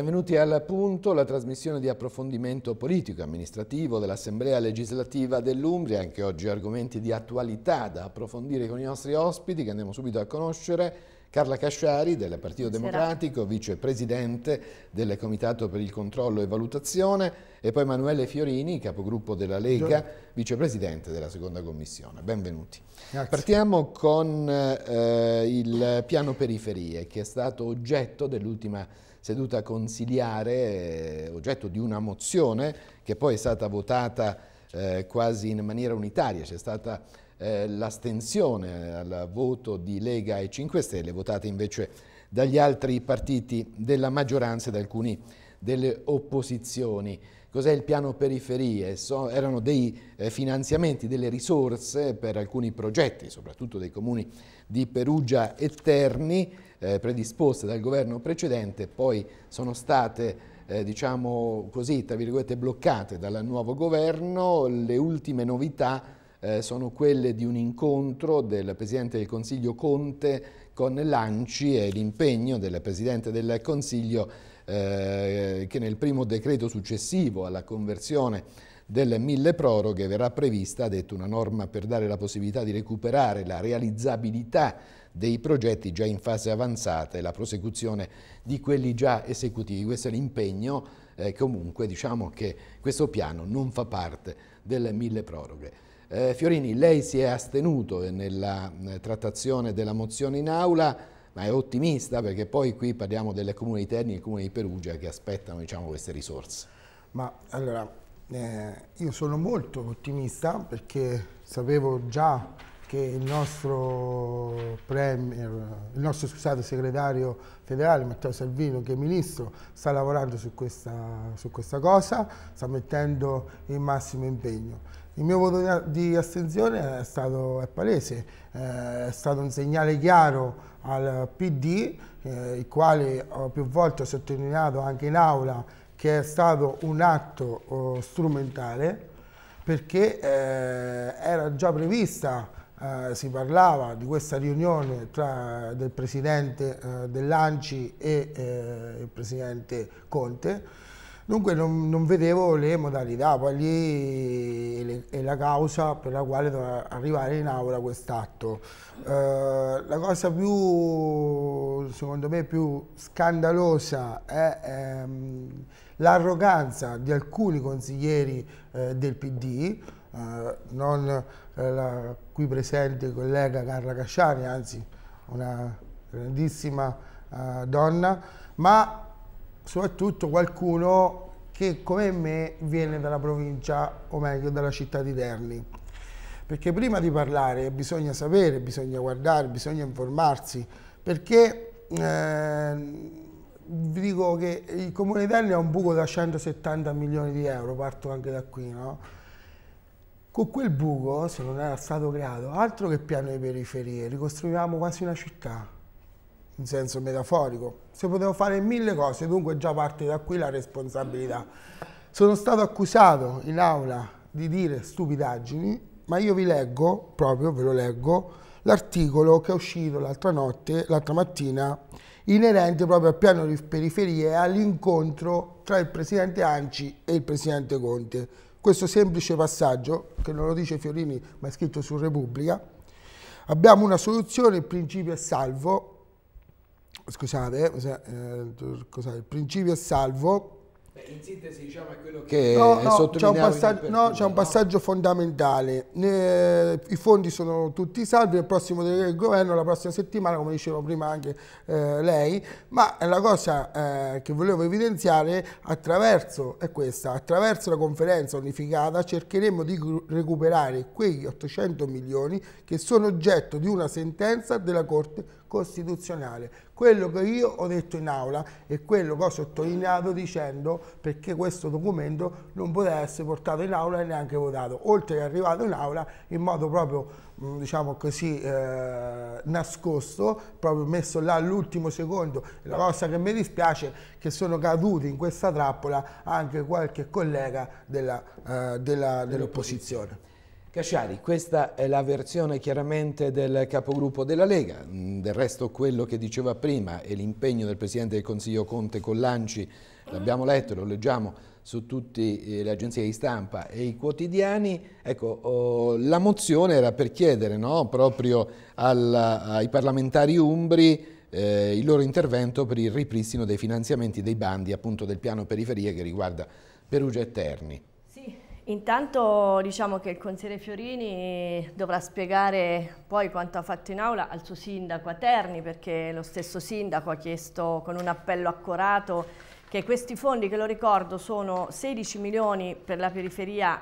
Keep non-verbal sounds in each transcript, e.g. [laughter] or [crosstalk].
Benvenuti al punto, la trasmissione di approfondimento politico e amministrativo dell'Assemblea legislativa dell'Umbria, anche oggi argomenti di attualità da approfondire con i nostri ospiti che andiamo subito a conoscere. Carla Casciari del Partito Democratico, vicepresidente del Comitato per il Controllo e Valutazione e poi Emanuele Fiorini, capogruppo della Lega, vicepresidente della Seconda Commissione. Benvenuti. Grazie. Partiamo con eh, il piano periferie che è stato oggetto dell'ultima seduta consiliare, eh, oggetto di una mozione che poi è stata votata eh, quasi in maniera unitaria, c'è stata eh, l'astensione al voto di Lega e 5 Stelle, votata invece dagli altri partiti della maggioranza e da alcuni delle opposizioni. Cos'è il piano periferie? So, erano dei eh, finanziamenti, delle risorse per alcuni progetti, soprattutto dei comuni di Perugia e Terni, eh, predisposte dal governo precedente poi sono state eh, diciamo così, tra virgolette, bloccate dal nuovo governo. Le ultime novità eh, sono quelle di un incontro del Presidente del Consiglio Conte con l'Anci e l'impegno del Presidente del Consiglio eh, che nel primo decreto successivo alla conversione del mille proroghe verrà prevista, ha detto, una norma per dare la possibilità di recuperare la realizzabilità dei progetti già in fase avanzata e la prosecuzione di quelli già esecutivi. Questo è l'impegno, eh, comunque diciamo che questo piano non fa parte delle mille proroghe. Eh, Fiorini, lei si è astenuto nella eh, trattazione della mozione in aula, ma è ottimista perché poi qui parliamo delle comuni di Terni e del comune di Perugia che aspettano diciamo, queste risorse. Ma allora, eh, io sono molto ottimista perché sapevo già che il nostro, premier, il nostro scusate, segretario federale Matteo Salvino, che è ministro, sta lavorando su questa, su questa cosa, sta mettendo il massimo impegno. Il mio voto di astensione è stato è palese, eh, è stato un segnale chiaro al PD, eh, il quale ho più volte ho sottolineato anche in aula che è stato un atto oh, strumentale perché eh, era già prevista eh, si parlava di questa riunione tra, del presidente eh, dell'Anci e eh, il presidente Conte, dunque non, non vedevo le modalità, poi lì è la causa per la quale doveva arrivare in aula quest'atto. Eh, la cosa più, secondo me, più scandalosa è ehm, l'arroganza di alcuni consiglieri eh, del PD, eh, non eh, la qui presente collega Carla Casciani, anzi una grandissima eh, donna, ma soprattutto qualcuno che come me viene dalla provincia, o meglio dalla città di Terni. Perché prima di parlare bisogna sapere, bisogna guardare, bisogna informarsi, perché eh, vi dico che il Comune di Terni ha un buco da 170 milioni di euro, parto anche da qui, no? Con quel buco, se non era stato creato, altro che piano di periferie, ricostruivamo quasi una città, in senso metaforico. Si potevano fare mille cose, dunque già parte da qui la responsabilità. Sono stato accusato in aula di dire stupidaggini, ma io vi leggo, proprio ve lo leggo, l'articolo che è uscito l'altra notte, l'altra mattina, inerente proprio al piano di periferie e all'incontro tra il presidente Anci e il presidente Conte questo semplice passaggio, che non lo dice Fiorini ma è scritto su Repubblica, abbiamo una soluzione, il principio è salvo, scusate, eh, eh il principio è salvo, in sintesi diciamo è quello che, che no, no, c'è un, passaggio, no, un passaggio fondamentale. Ne, I fondi sono tutti salvi, il prossimo del governo, la prossima settimana, come diceva prima anche eh, lei, ma la cosa eh, che volevo evidenziare attraverso, è questa, attraverso la conferenza unificata cercheremo di recuperare quegli 800 milioni che sono oggetto di una sentenza della Corte Costituzionale costituzionale. Quello che io ho detto in aula e quello che ho sottolineato dicendo perché questo documento non poteva essere portato in aula e neanche votato, oltre che arrivato in aula in modo proprio, mm, diciamo così, eh, nascosto, proprio messo là all'ultimo secondo. La cosa che mi dispiace è che sono caduti in questa trappola anche qualche collega eh, dell'opposizione. Della, dell Casciari, questa è la versione chiaramente del capogruppo della Lega, mm, del resto quello che diceva prima e l'impegno del Presidente del Consiglio Conte con l'Anci, l'abbiamo letto, lo leggiamo su tutte eh, le agenzie di stampa e i quotidiani, ecco, oh, la mozione era per chiedere no, proprio alla, ai parlamentari umbri eh, il loro intervento per il ripristino dei finanziamenti dei bandi appunto del piano periferia che riguarda Perugia e Terni. Intanto diciamo che il consigliere Fiorini dovrà spiegare poi quanto ha fatto in aula al suo sindaco a Terni perché lo stesso sindaco ha chiesto con un appello accorato che questi fondi che lo ricordo sono 16 milioni per la periferia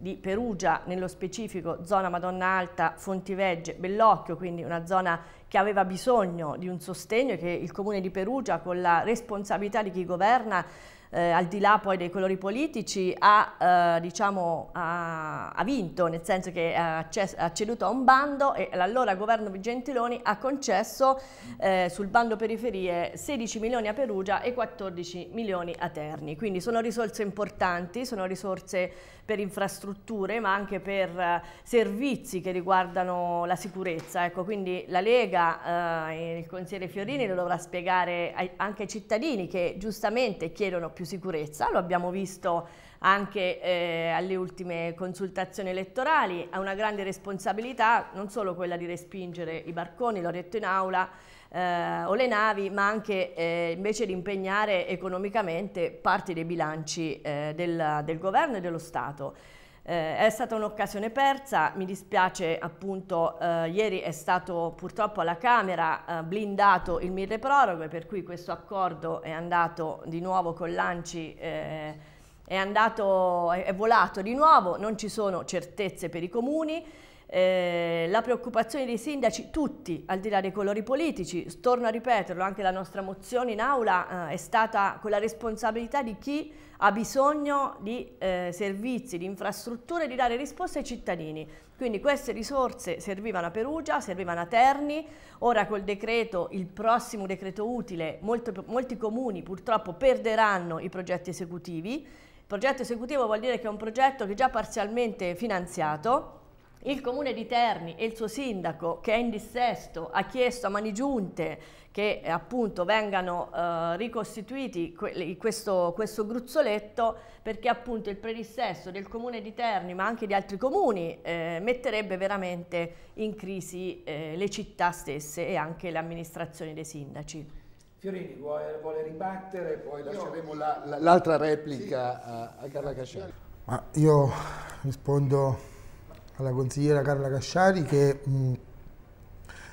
di Perugia, nello specifico zona Madonna Alta, Fontivegge, Bellocchio, quindi una zona che aveva bisogno di un sostegno che il comune di Perugia con la responsabilità di chi governa eh, al di là poi dei colori politici, ha, eh, diciamo, ha, ha, vinto, nel senso che ha ceduto a un bando e l'allora governo Gentiloni ha concesso eh, sul bando periferie 16 milioni a Perugia e 14 milioni a Terni. Quindi sono risorse importanti, sono risorse per infrastrutture ma anche per eh, servizi che riguardano la sicurezza. Ecco, quindi la Lega, eh, il consigliere Fiorini lo dovrà spiegare ai, anche ai cittadini che giustamente chiedono più sicurezza, lo abbiamo visto anche eh, alle ultime consultazioni elettorali, ha una grande responsabilità, non solo quella di respingere i barconi, l'ho detto in aula, eh, o le navi, ma anche eh, invece di impegnare economicamente parte dei bilanci eh, del, del governo e dello Stato. Eh, è stata un'occasione persa, mi dispiace appunto, eh, ieri è stato purtroppo alla Camera eh, blindato il mille proroghe, per cui questo accordo è andato di nuovo con l'Anci, eh, è, andato, è, è volato di nuovo, non ci sono certezze per i comuni, eh, la preoccupazione dei sindaci, tutti, al di là dei colori politici, torno a ripeterlo, anche la nostra mozione in aula eh, è stata con la responsabilità di chi ha bisogno di eh, servizi, di infrastrutture, di dare risposte ai cittadini. Quindi queste risorse servivano a Perugia, servivano a Terni, ora col decreto, il prossimo decreto utile, molto, molti comuni purtroppo perderanno i progetti esecutivi. Il progetto esecutivo vuol dire che è un progetto che è già parzialmente finanziato, il comune di Terni e il suo sindaco che è in dissesto ha chiesto a mani giunte che appunto vengano eh, ricostituiti que questo, questo, gruzzoletto perché appunto il predissesto del comune di Terni ma anche di altri comuni eh, metterebbe veramente in crisi eh, le città stesse e anche le amministrazioni dei sindaci. Fiorini vuole, vuole ribattere, poi lasceremo l'altra la, la, replica sì. a, a Carla Casciani. io rispondo alla consigliera Carla Casciari che mh,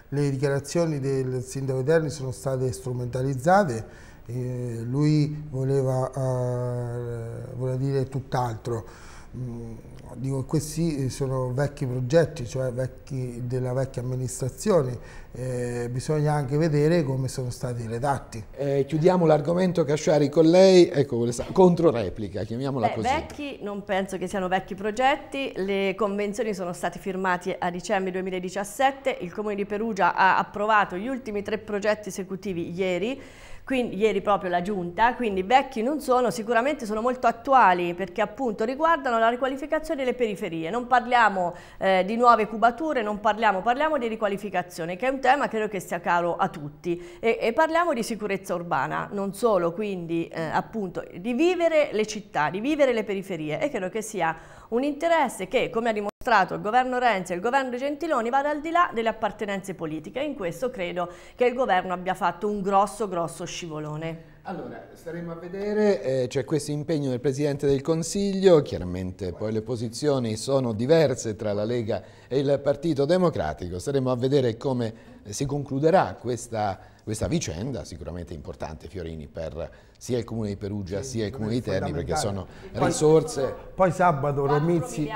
le dichiarazioni del sindaco Eterni sono state strumentalizzate, eh, lui voleva, eh, voleva dire tutt'altro. Mm, dico, questi eh, sono vecchi progetti, cioè vecchi della vecchia amministrazione, eh, bisogna anche vedere come sono stati redatti. Eh, chiudiamo l'argomento Casciari con lei, ecco controreplica, chiamiamola Beh, così. Vecchi, non penso che siano vecchi progetti, le convenzioni sono state firmate a dicembre 2017, il Comune di Perugia ha approvato gli ultimi tre progetti esecutivi ieri, quindi, ieri proprio la giunta, quindi vecchi non sono, sicuramente sono molto attuali perché appunto riguardano la riqualificazione delle periferie, non parliamo eh, di nuove cubature, non parliamo, parliamo di riqualificazione che è un tema credo che sia caro a tutti e, e parliamo di sicurezza urbana, non solo quindi eh, appunto di vivere le città, di vivere le periferie e credo che sia un interesse che come ha dimostrato mostrato il governo Renzi e il governo Gentiloni vada al di là delle appartenenze politiche. e In questo credo che il governo abbia fatto un grosso, grosso scivolone. Allora, staremo a vedere, eh, c'è questo impegno del Presidente del Consiglio, chiaramente poi le posizioni sono diverse tra la Lega e il Partito Democratico, staremo a vedere come eh, si concluderà questa questa vicenda sicuramente importante, Fiorini, per sia il Comune di Perugia sì, sia il Comune di Terni, perché sono risorse... Poi sabato Romizzi,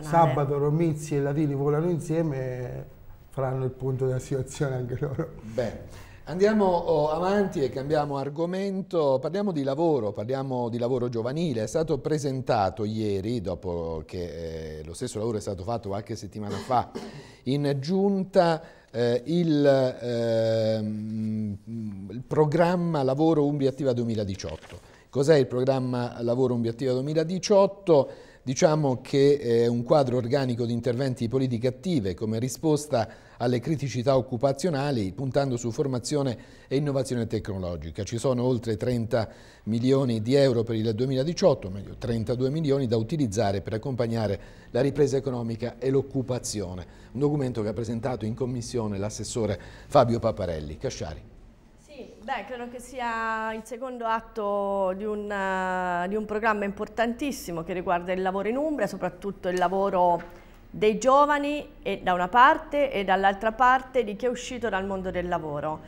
sabato Romizzi e Latini volano insieme, e faranno il punto della situazione anche loro. Bene. Andiamo oh, avanti e cambiamo argomento, parliamo di lavoro, parliamo di lavoro giovanile, è stato presentato ieri, dopo che eh, lo stesso lavoro è stato fatto qualche settimana fa in giunta, eh, il, eh, il, programma Lavoro Umbria 2018. Cos'è il programma Lavoro Umbria 2018? Diciamo che è eh, un quadro organico di interventi di politiche attive come risposta alle criticità occupazionali puntando su formazione e innovazione tecnologica. Ci sono oltre 30 milioni di euro per il 2018, meglio 32 milioni da utilizzare per accompagnare la ripresa economica e l'occupazione. Un documento che ha presentato in commissione l'assessore Fabio Paparelli. Casciari. Beh, credo che sia il secondo atto di un, uh, di un, programma importantissimo che riguarda il lavoro in Umbria, soprattutto il lavoro dei giovani da una parte e dall'altra parte di chi è uscito dal mondo del lavoro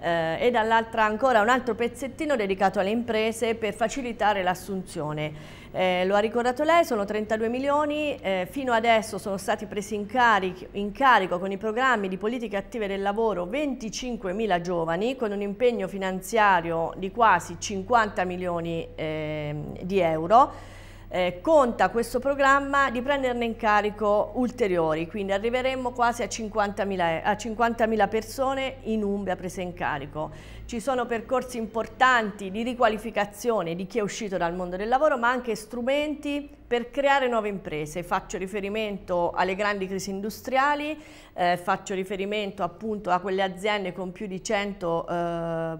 eh, e dall'altra ancora un altro pezzettino dedicato alle imprese per facilitare l'assunzione. Eh, lo ha ricordato lei, sono 32 milioni, eh, fino adesso sono stati presi in, carico, in carico con i programmi di politiche attive del lavoro 25 mila giovani con un impegno finanziario di quasi 50 milioni ehm, di euro eh, conta questo programma di prenderne in carico ulteriori, quindi arriveremmo quasi a 50.000 50 persone in Umbria prese in carico. Ci sono percorsi importanti di riqualificazione di chi è uscito dal mondo del lavoro, ma anche strumenti per creare nuove imprese. Faccio riferimento alle grandi crisi industriali, eh, faccio riferimento appunto a quelle aziende con più di 100 eh,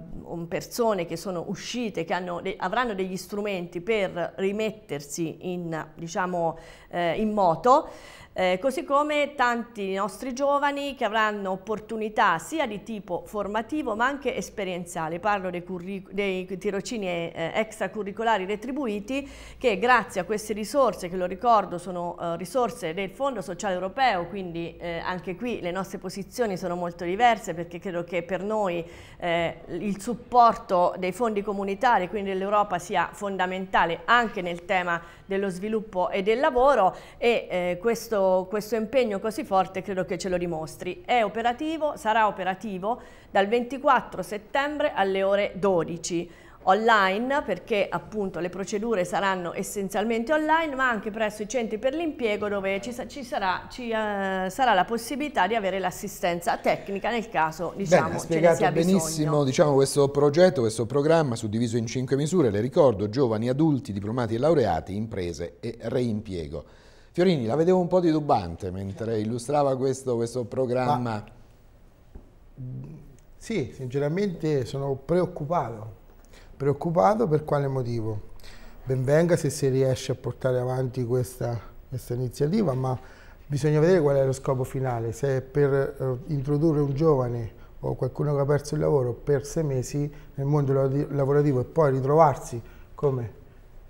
persone che sono uscite, che hanno, avranno degli strumenti per rimettersi in diciamo, eh, in moto, eh, così come tanti nostri giovani che avranno opportunità sia di tipo formativo ma anche esperienziale. Parlo dei, dei tirocini eh, extracurricolari retribuiti che grazie a queste risorse, che lo ricordo sono eh, risorse del Fondo Sociale Europeo, quindi eh, anche qui le nostre posizioni sono molto diverse perché credo che per noi eh, il supporto dei fondi comunitari, quindi dell'Europa, sia fondamentale anche nel tema dello sviluppo e del lavoro e eh, questo, questo impegno così forte credo che ce lo dimostri. È operativo, sarà operativo dal 24 settembre alle ore 12 online perché appunto le procedure saranno essenzialmente online ma anche presso i centri per l'impiego dove ci, ci, sarà, ci uh, sarà, la possibilità di avere l'assistenza tecnica nel caso diciamo, Bene, ce ne sia benissimo diciamo, questo progetto, questo programma suddiviso in cinque misure, le ricordo, giovani, adulti, diplomati e laureati, imprese e reimpiego. Fiorini, la vedevo un po' titubante mentre illustrava questo, questo programma. Ma, sì, sinceramente sono preoccupato Preoccupato per quale motivo? Benvenga se si riesce a portare avanti questa, questa iniziativa, ma bisogna vedere qual è lo scopo finale, se è per eh, introdurre un giovane o qualcuno che ha perso il lavoro per sei mesi nel mondo lavorativo e poi ritrovarsi come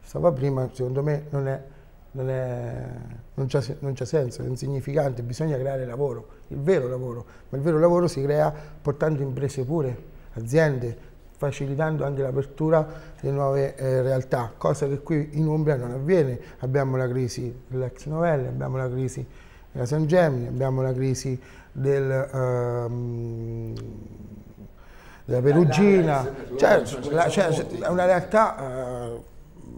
stava prima, secondo me non è non, è, non, c'è, non, c'è, senso, è insignificante, bisogna creare lavoro, il vero lavoro, ma il vero lavoro si crea portando imprese pure, aziende, facilitando anche l'apertura di nuove eh, realtà, cosa che qui in Umbria non avviene. Abbiamo la crisi dell'ex novelle, abbiamo la crisi della San Gemini, abbiamo la crisi del, um, della Perugina, certo, la, la, cioè, è una realtà uh,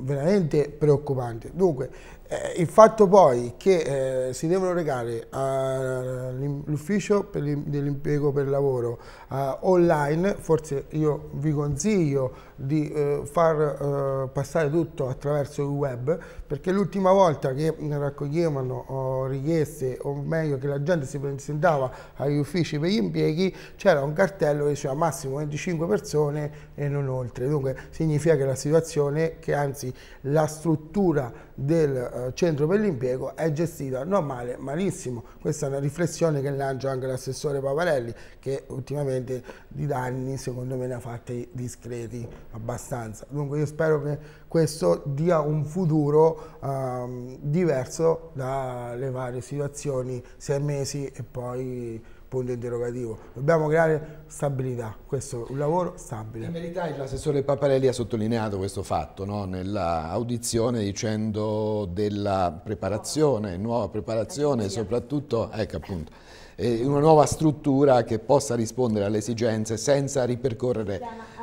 veramente preoccupante. Dunque, eh, il fatto poi che eh, si devono recare all'ufficio dell'impiego per lavoro eh, online, forse io vi consiglio di eh, far eh, passare tutto attraverso il web, perché l'ultima volta che raccoglievano oh, richieste, o meglio che la gente si presentava agli uffici per gli impieghi, c'era un cartello che diceva massimo 25 persone e non oltre. Dunque significa che la situazione, che anzi la struttura del eh, centro per l'impiego è gestita non male, malissimo. Questa è una riflessione che lancia anche l'assessore Pavarelli che ultimamente di danni secondo me ne ha fatti discreti abbastanza. Dunque io spero che questo dia un futuro ehm, diverso dalle varie situazioni sei mesi e poi punto interrogativo. Dobbiamo creare stabilità, questo è un lavoro stabile. In verità l'assessore Paparelli ha sottolineato questo fatto no? nell'audizione dicendo della preparazione, nuova preparazione, soprattutto ecco appunto, eh, una nuova struttura che possa rispondere alle esigenze senza ripercorrere...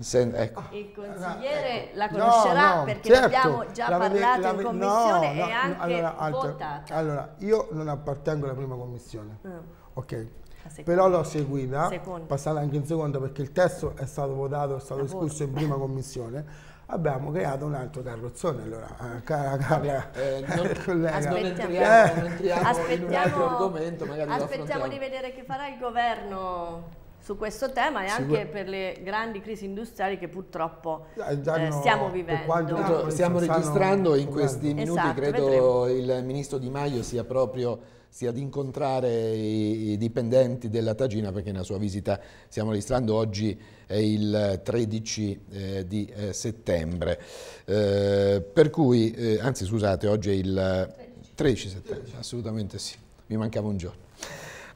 Sen, ecco. Il esatto, ecco. consigliere la conoscerà no, perché certo. abbiamo già la, parlato la, in commissione no, e anche allora, votato. Allora, io non appartengo alla prima commissione. Mm ok. Però l'ho seguita, seconda. passata anche in seconda perché il testo è stato votato, è stato discusso in prima commissione. Abbiamo creato un altro carrozzone allora, eh, cara eh, Carla. [laughs] Eh, non, collega. Aspettiamo, non entriamo, eh. non entriamo aspettiamo, in un altro argomento, magari Aspettiamo di vedere che farà il governo su questo tema e anche per le grandi crisi industriali che purtroppo eh, stiamo vivendo. No, stiamo registrando in questi minuti, esatto, credo vedremo. il ministro Di Maio sia proprio sia ad incontrare i, dipendenti della Tagina perché nella sua visita stiamo registrando oggi è il 13 eh, di eh, settembre. Eh, per cui, eh, anzi scusate, oggi è il 13 settembre, assolutamente sì, mi mancava un giorno.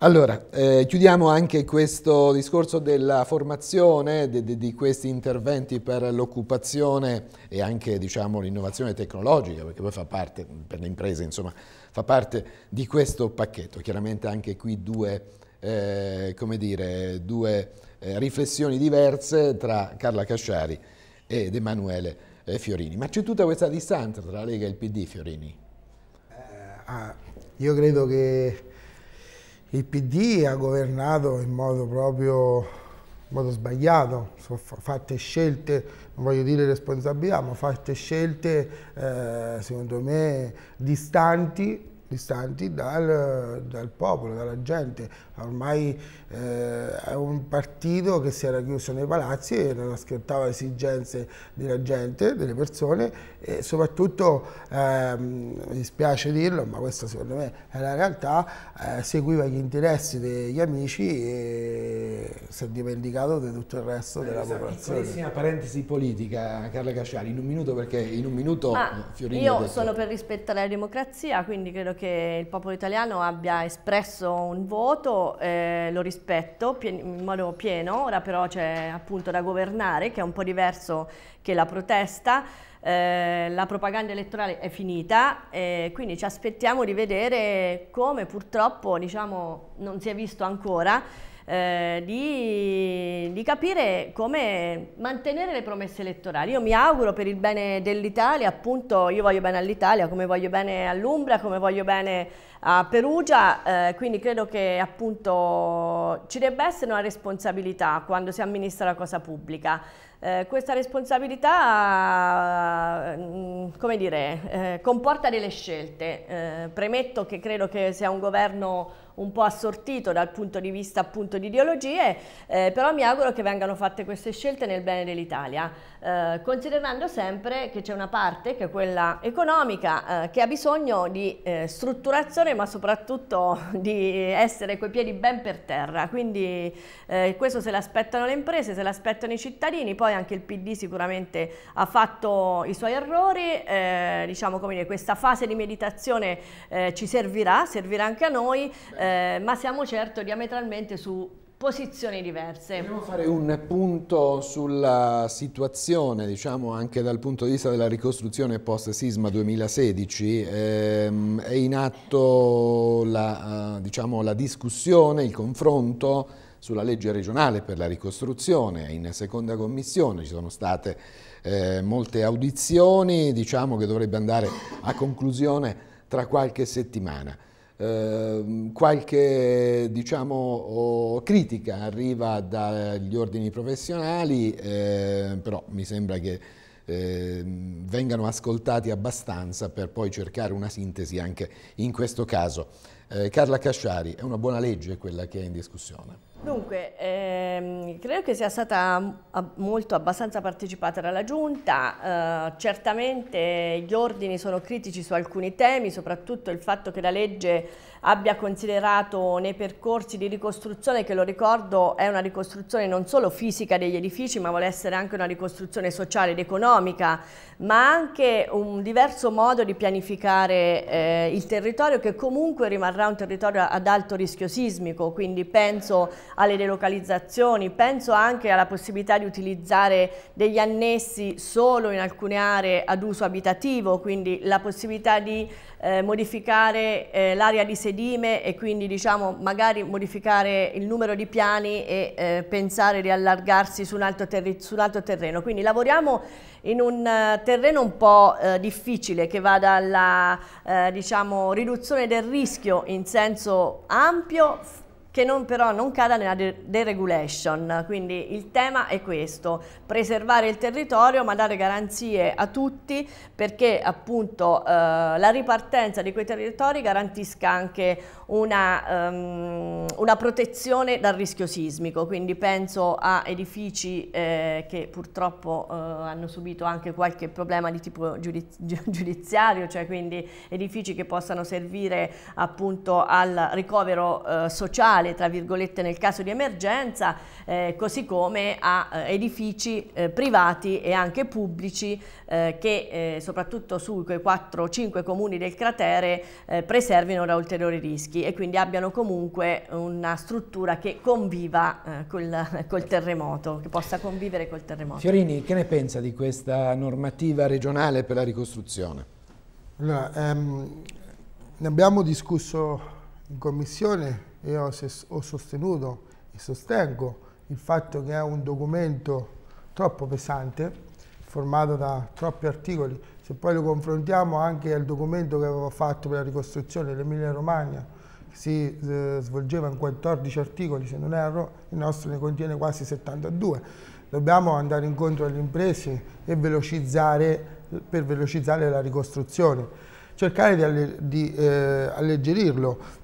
Allora, eh, chiudiamo anche questo discorso della formazione, de, de, di questi interventi per l'occupazione e anche diciamo, l'innovazione tecnologica, perché poi fa parte, per le imprese insomma, fa parte di questo pacchetto. Chiaramente anche qui due, eh, dire, due eh, riflessioni diverse tra Carla Casciari ed Emanuele eh, Fiorini. Ma c'è tutta questa distanza tra la Lega e il PD, Fiorini? Eh, ah, io credo che il PD ha governato in modo proprio in modo sbagliato, sono fatte scelte, non voglio dire responsabilità, ma fatte scelte eh, secondo me distanti, distanti dal, dal popolo, dalla gente, ormai eh, è un partito che si era chiuso nei palazzi e non ascoltava le esigenze della gente, delle persone e soprattutto, ehm, mi dispiace dirlo, ma questa secondo me è la realtà, eh, seguiva gli interessi degli amici e si è dimenticato di tutto il resto della eh, popolazione. Piccolissima parentesi politica, Carla Casciari, in un minuto perché in un minuto ah, Fiorini Io sono per rispettare la democrazia, quindi credo che il popolo italiano abbia espresso un voto eh, lo rispetto in modo pieno, ora però c'è appunto da governare, che è un po' diverso che la protesta. Eh, la propaganda elettorale è finita, e quindi ci aspettiamo di vedere come purtroppo diciamo, non si è visto ancora eh, di, di, capire come mantenere le promesse elettorali. Io mi auguro per il bene dell'Italia, appunto io voglio bene all'Italia, come voglio bene all'Umbria, come voglio bene a Perugia, eh, quindi credo che appunto ci debba essere una responsabilità quando si amministra la cosa pubblica. Eh, questa responsabilità mm, come dire, eh, comporta delle scelte. Eh, premetto che credo che sia un governo un po' assortito dal punto di vista appunto di ideologie, eh, però mi auguro che vengano fatte queste scelte nel bene dell'Italia. Eh, considerando sempre che c'è una parte, che è quella economica, eh, che ha bisogno di eh, strutturazione ma soprattutto [laughs] di essere coi piedi ben per terra, quindi eh, questo se l'aspettano le imprese, se l'aspettano i cittadini, poi anche il PD sicuramente ha fatto i suoi errori, eh, diciamo come dire, questa fase di meditazione ci servirà, servirà anche a noi, ma siamo certo diametralmente su posizioni diverse. Vogliamo fare un punto sulla situazione, diciamo anche dal punto di vista della ricostruzione post sisma 2016. Ehm, è in atto la, eh, diciamo, la discussione, il confronto sulla legge regionale per la ricostruzione, in seconda commissione ci sono state eh, molte audizioni, diciamo che dovrebbe andare a conclusione tra qualche settimana. Ehm, qualche diciamo, critica arriva dagli ordini professionali, eh, però mi sembra che eh, vengano ascoltati abbastanza per poi cercare una sintesi anche in questo caso. Eh, Carla Casciari, è una buona legge quella che è in discussione? Dunque, ehm, credo che sia stata molto abbastanza partecipata dalla Giunta, eh, certamente gli ordini sono critici su alcuni temi, soprattutto il fatto che la legge abbia considerato nei percorsi di ricostruzione, che lo ricordo è una ricostruzione non solo fisica degli edifici, ma vuole essere anche una ricostruzione sociale ed economica, ma anche un diverso modo di pianificare eh, il territorio che comunque rimarrà un territorio ad alto rischio sismico, quindi penso alle delocalizzazioni, penso anche alla possibilità di utilizzare degli annessi solo in alcune aree ad uso abitativo, quindi la possibilità di eh, modificare eh, l'area di sedime e quindi diciamo magari modificare il numero di piani e eh, pensare di allargarsi su un, altro, su un altro terreno. Quindi lavoriamo in un eh, terreno un po' eh, difficile che va dalla eh, diciamo, riduzione del rischio in senso ampio che non, però non cada nella deregulation. Quindi il tema è questo, preservare il territorio ma dare garanzie a tutti perché appunto eh, la ripartenza di quei territori garantisca anche una, um, una protezione dal rischio sismico, quindi penso a edifici eh, che purtroppo eh, hanno subito anche qualche problema di tipo giudiz [laughs] giudiziario, cioè quindi edifici che possano servire appunto al ricovero eh, sociale, tra virgolette, nel caso di emergenza, eh, così come a eh, edifici eh, privati e anche pubblici che soprattutto su quei 4-5 comuni del cratere preservino da ulteriori rischi rischi e quindi abbiano comunque una struttura che conviva eh, col, [laughs] col, terremoto, che possa convivere col terremoto. Fiorini, che ne pensa di questa normativa regionale per la ricostruzione? Allora, ehm, ne abbiamo discusso in commissione e ho, ho sostenuto e sostengo il fatto che è un documento troppo pesante, formato da troppi articoli, se poi lo confrontiamo anche al documento che avevo fatto per la ricostruzione dell'Emilia Romagna si eh, svolgeva in 14 articoli, se non erro, il nostro ne contiene quasi 72. Dobbiamo andare incontro alle imprese e velocizzare, per velocizzare la ricostruzione, cercare di, di eh, alleggerirlo.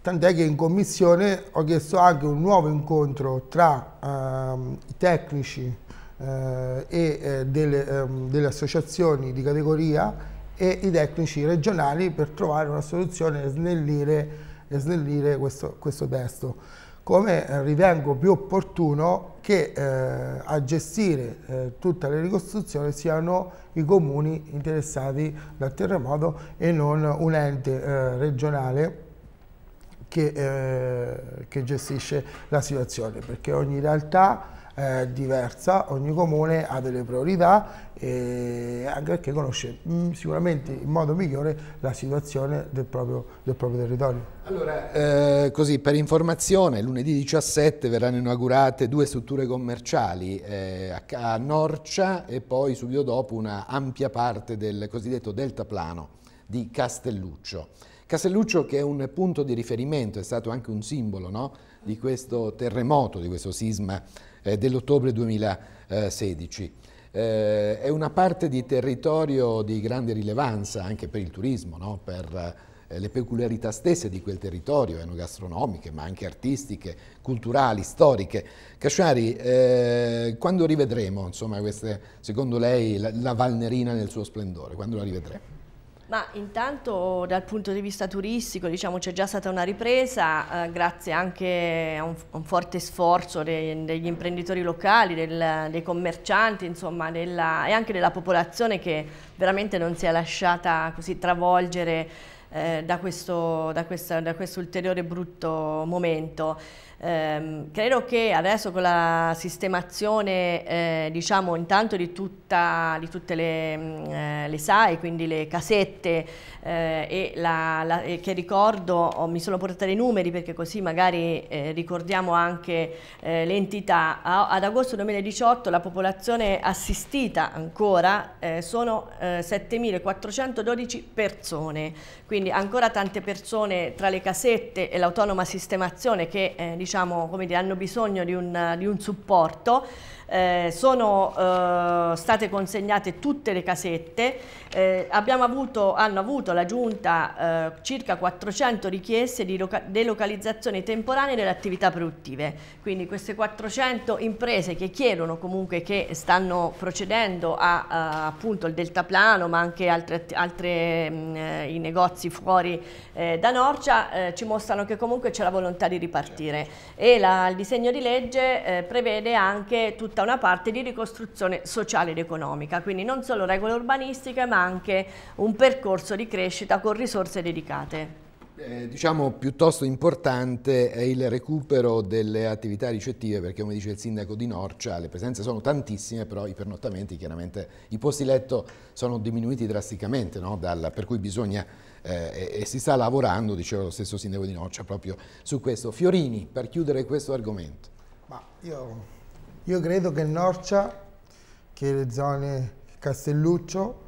Tant'è che in commissione ho chiesto anche un nuovo incontro tra ehm, i tecnici eh, e eh, delle, ehm, delle associazioni di categoria e i tecnici regionali per trovare una soluzione e snellire, e snellire questo, questo, testo. Come eh, ritengo più opportuno che eh, a gestire eh, tutta la ricostruzione siano i comuni interessati dal terremoto e non un ente eh, regionale che, eh, che gestisce la situazione, perché ogni realtà eh, diversa, ogni comune ha delle priorità, e anche perché conosce mh, mm, sicuramente in modo migliore la situazione del proprio, del proprio territorio. Allora, eh, così per informazione, lunedì 17 verranno inaugurate due strutture commerciali eh, a Norcia e poi subito dopo una ampia parte del cosiddetto deltaplano di Castelluccio. Castelluccio che è un punto di riferimento, è stato anche un simbolo no? di questo terremoto, di questo sisma eh, dell'ottobre 2016. Eh, è una parte di territorio di grande rilevanza anche per il turismo, no? per eh, le peculiarità stesse di quel territorio, enogastronomiche, ma anche artistiche, culturali, storiche. Casciari, eh, quando rivedremo, insomma, queste, secondo lei, la, la Valnerina nel suo splendore? Quando la rivedremo? Ma intanto dal punto di vista turistico diciamo, c'è già stata una ripresa eh, grazie anche a un, un forte sforzo de, degli imprenditori locali, del, dei commercianti insomma, della, e anche della popolazione che veramente non si è lasciata così travolgere eh, da, questo, da, questa, da questo ulteriore brutto momento. Eh, credo che adesso con la sistemazione eh, diciamo intanto di, tutta, di tutte le, mm, eh, le, SAE, quindi le casette eh, e, la, la, che ricordo, oh, mi sono portata i numeri perché così magari eh, ricordiamo anche eh, l'entità, ad agosto 2018 la popolazione assistita ancora sono 7.412 persone, quindi ancora tante persone tra le casette e l'autonoma sistemazione che diciamo diciamo, dire, hanno bisogno di un, di un supporto eh, sono eh, state consegnate tutte le casette, eh, avuto, hanno avuto la Giunta eh, circa 400 richieste di delocalizzazione temporanea delle attività produttive, quindi queste 400 imprese che chiedono comunque che stanno procedendo a, a appunto il deltaplano ma anche altre, altre mh, mm, eh, i negozi fuori da Norcia ci mostrano che comunque c'è la volontà di ripartire e la, il disegno di legge prevede anche tutte tutta una parte di ricostruzione sociale ed economica, quindi non solo regole urbanistiche ma anche un percorso di crescita con risorse dedicate. Eh, diciamo piuttosto importante è il recupero delle attività ricettive perché come dice il sindaco di Norcia le presenze sono tantissime però i pernottamenti chiaramente i posti letto sono diminuiti drasticamente no? Dal, per cui bisogna eh, e, e, si sta lavorando diceva lo stesso sindaco di Norcia proprio su questo Fiorini per chiudere questo argomento Ma io io credo che Norcia, che le zone Castelluccio,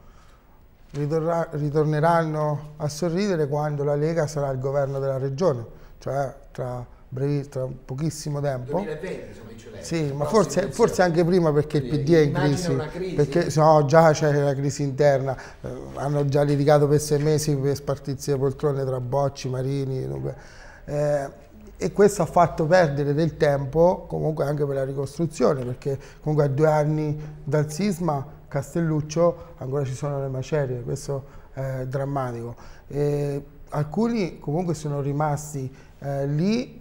ritorra, ritorneranno a sorridere quando la Lega sarà il governo della regione, cioè tra, brevi, tra pochissimo tempo. 2020, insomma, dice Sì, ma forse, forse, anche prima perché il PD è in crisi, crisi, perché no, già c'è la crisi interna, eh, hanno già litigato per sei mesi per spartirsi le poltrone tra Bocci, Marini. Eh, e questo ha fatto perdere del tempo comunque anche per la ricostruzione perché comunque a due anni dal sisma Castelluccio ancora ci sono le macerie, questo è drammatico. E alcuni comunque sono rimasti eh, lì eh,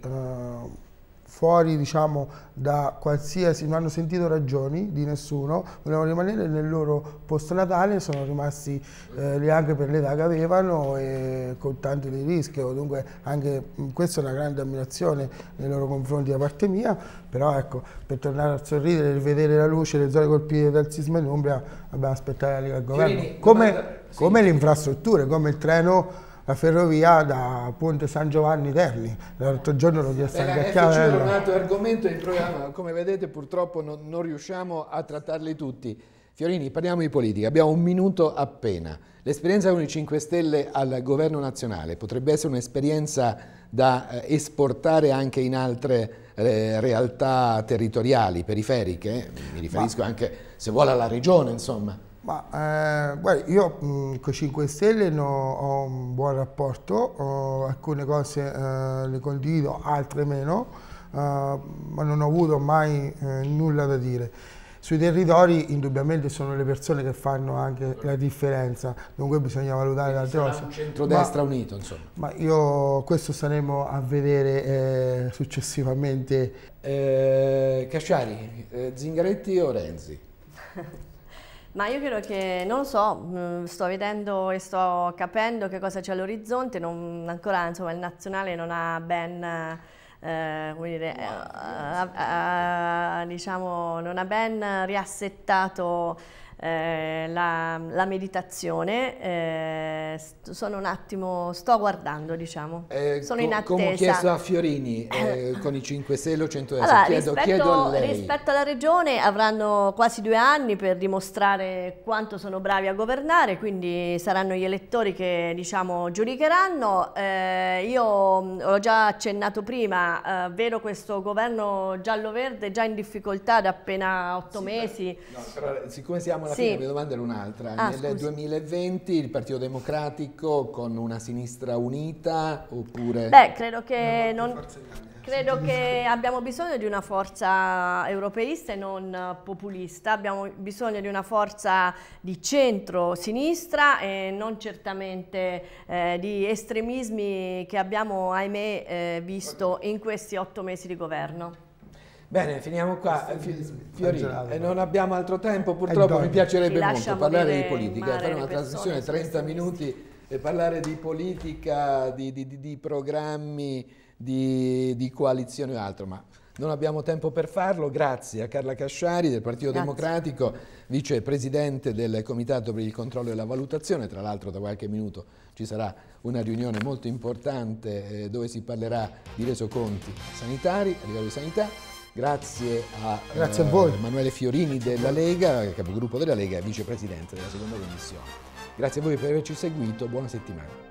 fuori diciamo, da qualsiasi, non hanno sentito ragioni di nessuno, volevano rimanere nel loro posto natale, sono rimasti eh, lì anche per l'età che avevano e con tanti dei rischi, dunque anche questa è una grande ammirazione nei loro confronti da parte mia, però ecco, per tornare a sorridere, rivedere la luce, le zone colpite dal sisma in Umbria, dobbiamo aspettare la Lega al governo, come, come le infrastrutture, come il treno la ferrovia da Ponte San Giovanni Terni. L'altro giorno lo vista anche a Chiavello. un altro argomento in programma, come vedete purtroppo non, non riusciamo a trattarli tutti. Fiorini, parliamo di politica, abbiamo un minuto appena. L'esperienza con i 5 Stelle al governo nazionale potrebbe essere un'esperienza da eh, esportare anche in altre eh, realtà territoriali, periferiche? Mi riferisco Ma... anche, se vuole, alla regione, insomma. Ma eh, guarda, io mm, con 5 Stelle no, ho un buon rapporto, alcune cose eh, le condivido, altre meno, eh, ma non ho avuto mai eh, nulla da dire. Sui territori indubbiamente sono le persone che fanno anche la differenza, dunque bisogna valutare le altre cose. Un centrodestra ma, unito, insomma. Ma io questo saremo a vedere eh, successivamente. Eh, Casciari, Zingaretti o Renzi? [laughs] Ma io credo che, non lo so, mm, sto vedendo e sto capendo che cosa c'è all'orizzonte, ancora insomma il nazionale non ha ben... Eh, come dire, eh, eh, diciamo, non ha ben riassettato eh, la, la, meditazione, eh, sono un attimo, sto guardando diciamo, eh, sono in attesa. Come ho chiesto a Fiorini eh, [coughs] con i 5 Stelle o 100 allora, chiedo, rispetto, chiedo a lei. Rispetto alla regione avranno quasi due anni per dimostrare quanto sono bravi a governare, quindi saranno gli elettori che diciamo giudicheranno. Eh, io ho già accennato prima, eh, vedo questo governo giallo-verde già in difficoltà da appena otto sì, mesi. No, però, siccome siamo alla sì. fine la mia domanda era un'altra. Ah, Nel scusi. 2020 il Partito Democratico con una sinistra unita oppure... Beh, credo che no, non... Credo che abbiamo bisogno di una forza europeista e non populista, abbiamo bisogno di una forza di centro-sinistra e non certamente eh, di estremismi che abbiamo, ahimè, eh, visto in questi otto mesi di governo. Bene, finiamo qua. Fiorino, eh, non abbiamo altro eh, tempo, purtroppo mi piacerebbe molto parlare di politica, fare una trasmissione 30 minuti e parlare di politica, di, di, di, di programmi, di, coalizione o altro, ma non abbiamo tempo per farlo. Grazie a Carla Casciari del Partito Grazie. Democratico, vicepresidente del Comitato per il controllo e la valutazione, tra l'altro da qualche minuto ci sarà una riunione molto importante eh, dove si parlerà di resoconti sanitari, a livello di sanità. Grazie a, Grazie a voi. Eh, Emanuele Fiorini della Lega, capogruppo della Lega e vicepresidente della seconda commissione. Grazie a voi per averci seguito, buona settimana.